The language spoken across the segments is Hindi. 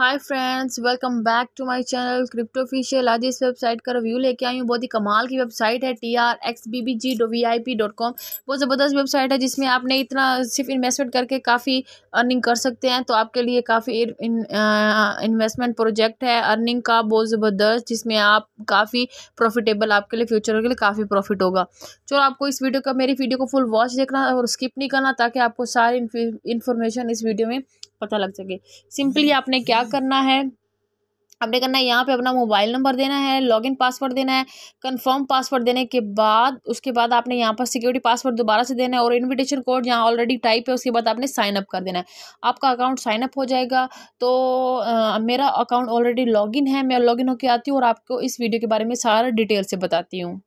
hi friends welcome back to my channel crypto official आज इस वेबसाइट का रिव्यू लेके आई हूँ बहुत ही कमाल की वेबसाइट है T R X B B G do V I P dot com बहुत ज़बरदस्त वेबसाइट है जिसमें आपने इतना सिर्फ इन्वेस्टमेंट करके काफ़ी अर्निंग कर सकते हैं तो आपके लिए काफ़ी इन्वेस्टमेंट प्रोजेक्ट है अर्निंग का बहुत ज़बरदस्त जिसमें आप काफ़ी प्रॉफिटेबल आपके लिए फ्यूचर के लिए काफ़ी प्रॉफिट होगा चलो आपको इस वीडियो का मेरी वीडियो को फुल वॉच देखना और स्किप नहीं करना ताकि आपको सारी इन्फॉर्मेशन इस वीडियो में पता लग सके सिंपली आपने क्या करना है आपने करना है यहाँ पे अपना मोबाइल नंबर देना है लॉगिन पासवर्ड देना है कंफर्म पासवर्ड देने के बाद उसके बाद आपने यहाँ पर सिक्योरिटी पासवर्ड दोबारा से देना है और इनविटेशन कोड यहाँ ऑलरेडी टाइप है उसके बाद आपने साइनअप कर देना है आपका अकाउंट साइनअप हो जाएगा तो आ, मेरा अकाउंट ऑलरेडी लॉगिन है मैं लॉगिन होकर आती हूँ और आपको इस वीडियो के बारे में सारा डिटेल से बताती हूँ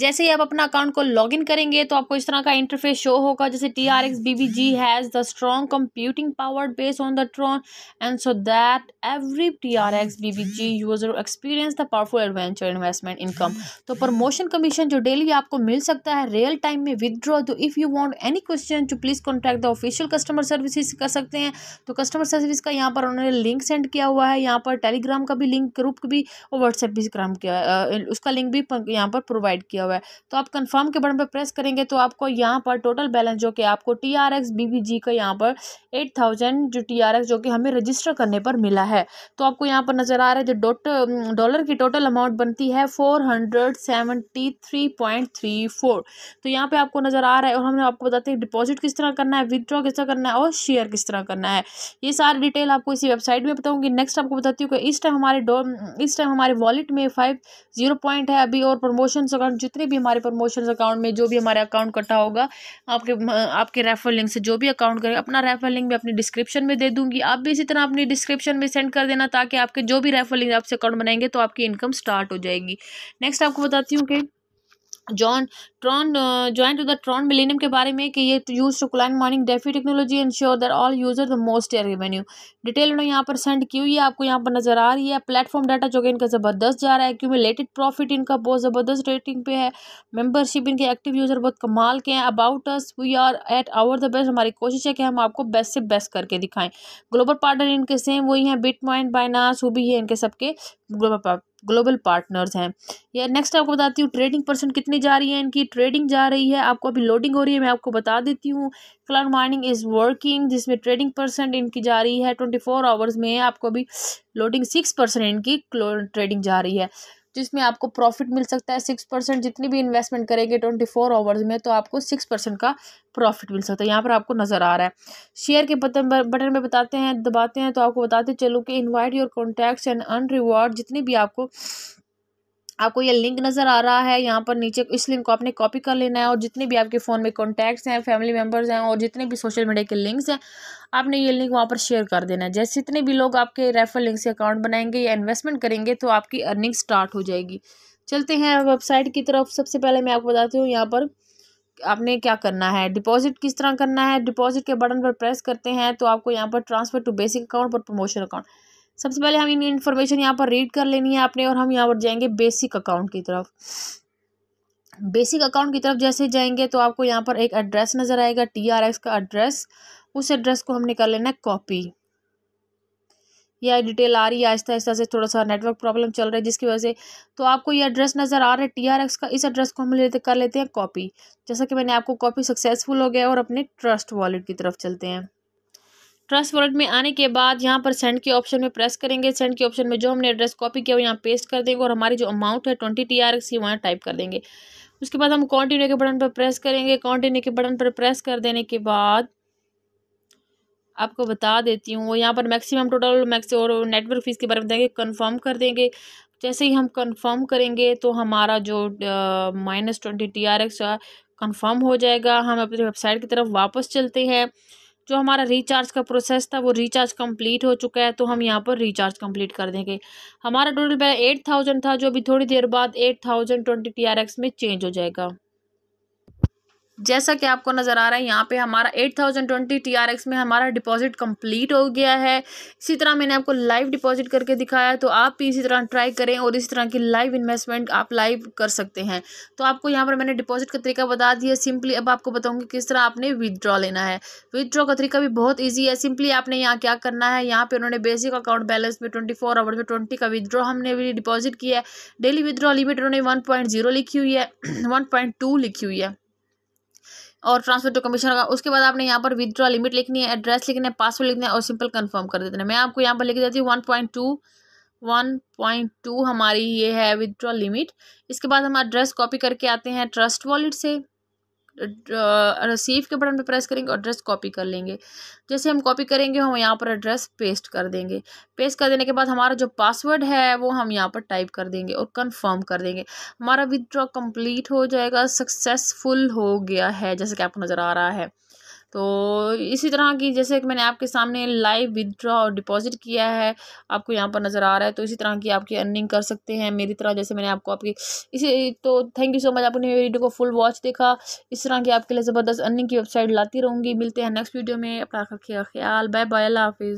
जैसे ही आप अपना अकाउंट को लॉगिन करेंगे तो आपको इस तरह का इंटरफेस शो होगा जैसे T R X B B G has the strong computing power based on the Tron and so that every T R X B B G user experience the powerful adventure investment income तो प्रमोशन कमीशन जो डेली आपको मिल सकता है रियल टाइम में विदड्रॉ तो if you want any question to please contact the official customer services कर सकते हैं तो कस्टमर सर्विस का यहाँ पर उन्होंने लिंक सेंड किया हुआ है यहाँ पर टेलीग्राम का भी लिंक ग्रुप भी और व्हाट्सएप भी ग्राम किया उसका लिंक भी यहाँ पर प्रोवाइड किया हुआ है तो आप कंफर्म के बटन पर प्रेस करेंगे तो आपको यहाँ पर टोटल बैलेंस जो कि आपको T R X B B G का यहाँ पर एट थाउजेंड जो टी आर एक्स जो कि हमें रजिस्टर करने पर मिला है तो आपको यहाँ पर नज़र आ रहा है जो डॉट डॉलर की टोटल अमाउंट बनती है four hundred seventy three point three four तो यहाँ पर आपको नज़र आ रहा है और हमने आपको बताते हैं डिपॉजिट किस तरह करना है विदड्रॉ किस तरह करना है और शेयर किस तरह करना है ये सारी डिटेल आपको इसी वेबसाइट में बताऊँगी नेक्स्ट आपको बताती हूँ कि इस टाइम हमारे इस टाइम हमारे वॉलेट में फाइव जीरो पॉइंट है अभी और प्रमोशन जितने जितने भी हमारे प्रमोशन अकाउंट में जो भी हमारे अकाउंट कटा होगा आपके आपके रेफर लिंक से जो भी अकाउंट करेगा अपना रेफर लिंक मैं अपनी डिस्क्रिप्शन में दे दूंगी आप भी इसी तरह अपनी डिस्क्रिप्शन में सेंड कर देना ताकि आपके जो भी रेफर लिंक आपसे अकाउंट बनाएंगे तो आपकी इनकम स्टार्ट हो जाएगी नेक्स्ट आपको बताती हूँ कि John Tron joint the Tron millennium के बारे में कि ये use to cline morning defi technology ensure that all user the most air revenue detail उन्होंने यहाँ पर सेंड की हुई है आपको यहाँ पर नजर आ रही है प्लेटफॉर्म डाटा जो कि इनका ज़बरदस्त जा रहा है लेटेड प्रॉफिट इनका बहुत ज़बरदस्त रेटिंग पे है मेम्बरशिप इनके एक्टिव यूज़र बहुत कमाल के हैं about us we are at our the best हमारी कोशिश है कि हम आपको बेस्ट से बेस्ट करके दिखाएं ग्लोबल पार्टनर इनके सेम वही हैं बिट माइंड बाइनास भी है इनके सबके ग्लोबल ग्लोबल पार्टनर्स हैं ये नेक्स्ट आपको बताती हूँ ट्रेडिंग परसेंट कितनी जा रही है इनकी ट्रेडिंग जा रही है आपको अभी लोडिंग हो रही है मैं आपको बता देती हूँ क्लाउड माइनिंग इज़ वर्किंग जिसमें ट्रेडिंग परसेंट इनकी जा रही है ट्वेंटी फोर आवर्स में आपको अभी लोडिंग सिक्स परसेंट इनकी ट्रेडिंग जा रही है जिसमें आपको प्रॉफिट मिल सकता है सिक्स परसेंट जितनी भी इन्वेस्टमेंट करेंगे ट्वेंटी फोर आवर्स में तो आपको सिक्स परसेंट का प्रॉफिट मिल सकता है यहाँ पर आपको नज़र आ रहा है शेयर के बटन बटन में बताते हैं दबाते हैं तो आपको बताते चलो कि invite your contacts and earn reward जितनी भी आपको आपको ये लिंक नज़र आ रहा है यहाँ पर नीचे इस लिंक को आपने कॉपी कर लेना है और जितने भी आपके फ़ोन में कॉन्टैक्ट्स हैं फैमिली मेम्बर्स हैं और जितने भी सोशल मीडिया के लिंक्स हैं आपने ये लिंक वहाँ पर शेयर कर देना है जैसे जितने भी लोग आपके रेफर लिंक से अकाउंट बनाएंगे या इन्वेस्टमेंट करेंगे तो आपकी अर्निंग स्टार्ट हो जाएगी चलते हैं वेबसाइट की तरफ सबसे पहले मैं आपको बताती हूँ यहाँ पर आपने क्या करना है डिपॉजिट किस तरह करना है डिपॉजिट के बटन पर प्रेस करते हैं तो आपको यहाँ पर ट्रांसफ़र टू बेसिक अकाउंट पर प्रमोशन अकाउंट सबसे पहले हम इन इन्फॉर्मेशन यहाँ पर रीड कर लेनी है आपने और हम यहाँ पर जाएंगे बेसिक अकाउंट की तरफ बेसिक अकाउंट की तरफ जैसे जाएंगे तो आपको यहाँ पर एक एड्रेस नज़र आएगा टी आर एक्स का एड्रेस उस एड्रेस को हमने कर लेना है कॉपी या डिटेल आ रही है आहिस्ता आहिस्ता से थोड़ा सा नेटवर्क प्रॉब्लम चल रहा है जिसकी वजह से तो आपको ये एड्रेस नज़र आ रहा है टीआरएक्स का इस एड्रेस को हम लेते कर लेते हैं कॉपी जैसा कि मैंने आपको कॉपी सक्सेसफुल हो गया और अपने ट्रस्ट वॉलेट की तरफ चलते हैं ट्रस्ट वॉलेट में आने के बाद यहाँ पर सेंड के ऑप्शन में प्रेस करेंगे सेंड के ऑप्शन में जो हमने एड्रेस कॉपी किया वो यहाँ पेस्ट कर देंगे और हमारी जो अमाउंट है ट्वेंटी टी आर एक्स वहाँ टाइप कर देंगे उसके बाद हम कॉन्टिन्यू के बटन पर प्रेस करेंगे कॉन्टिन्यू के बटन पर प्रेस कर देने के बाद आपको बता देती हूँ यहाँ पर मैक्सिमम टोटल मैक्स और नेटवर्क फीस के बारे में देंगे कन्फर्म कर देंगे जैसे ही हम कन्फर्म करेंगे तो हमारा जो minus twenty T R X confirm हो जाएगा हम अपनी वेबसाइट की तरफ वापस चलते हैं जो हमारा रिचार्ज का प्रोसेस था वो रिचार्ज कंप्लीट हो चुका है तो हम यहाँ पर रिचार्ज कंप्लीट कर देंगे हमारा टोटल पहले एट थाउजेंड था जो अभी थोड़ी देर बाद eight thousand twenty T R X में चेंज हो जाएगा जैसा कि आपको नज़र आ रहा है यहाँ पे हमारा 8020 एक्स में हमारा डिपॉजिट कंप्लीट हो गया है इसी तरह मैंने आपको लाइव डिपॉजिट करके दिखाया तो आप भी इसी तरह ट्राई करें और इसी तरह की लाइव इन्वेस्टमेंट आप लाइव कर सकते हैं तो आपको यहाँ पर मैंने डिपॉजिट का तरीका बता दिया सिंपली अब आपको बताऊँगी किस तरह आपने विदड्रॉ लेना है विदड्रॉ का तरीका भी बहुत ईजी है सिंपली आपने यहाँ क्या करना है यहाँ पर उन्होंने बेसिक अकाउंट बैलेंस में ट्वेंटी फोर आवर्स में ट्वेंटी का विदड्रॉ हमने भी डिपॉजिट किया है डेली विदड्रॉ लिमिट उन्होंने वन लिखी हुई है वन लिखी हुई है और ट्रांसफर टू कमीशन होगा उसके बाद आपने यहाँ पर विदड्रॉ लिमिट लिखनी है एड्रेस लिखना है पासवर्ड लिखना है और सिंपल कन्फर्म कर देना है मैं आपको यहाँ पर लिख देती हूँ one point two one point two हमारी ये है विदड्रॉ लिमिट इसके बाद हम एड्रेस कॉपी करके आते हैं ट्रस्ट वॉलेट से रिसीव के बटन पर प्रेस करेंगे और एड्रेस कॉपी कर लेंगे जैसे हम कॉपी करेंगे हम यहाँ पर एड्रेस पेस्ट कर देंगे पेस्ट कर देने के बाद हमारा जो पासवर्ड है वो हम यहाँ पर टाइप कर देंगे और कंफर्म कर देंगे हमारा विदड्रॉ कंप्लीट हो जाएगा सक्सेसफुल हो गया है जैसे कि आपको नज़र आ रहा है तो इसी तरह की जैसे कि मैंने आपके सामने लाइव विदड्रॉ और डिपॉजिट किया है आपको यहाँ पर नज़र आ रहा है तो इसी तरह की आपकी अर्निंग कर सकते हैं मेरी तरह जैसे मैंने आपको आपकी इसी तो थैंक यू सो मच आपने मेरी वीडियो को फुल वॉच देखा इस तरह की आपके लिए ज़बरदस्त अर्निंग की वेबसाइट लाती रहूँगी मिलते हैं नेक्स्ट वीडियो में अपना ख्याल बाय बाय अल्लाह हाफिज़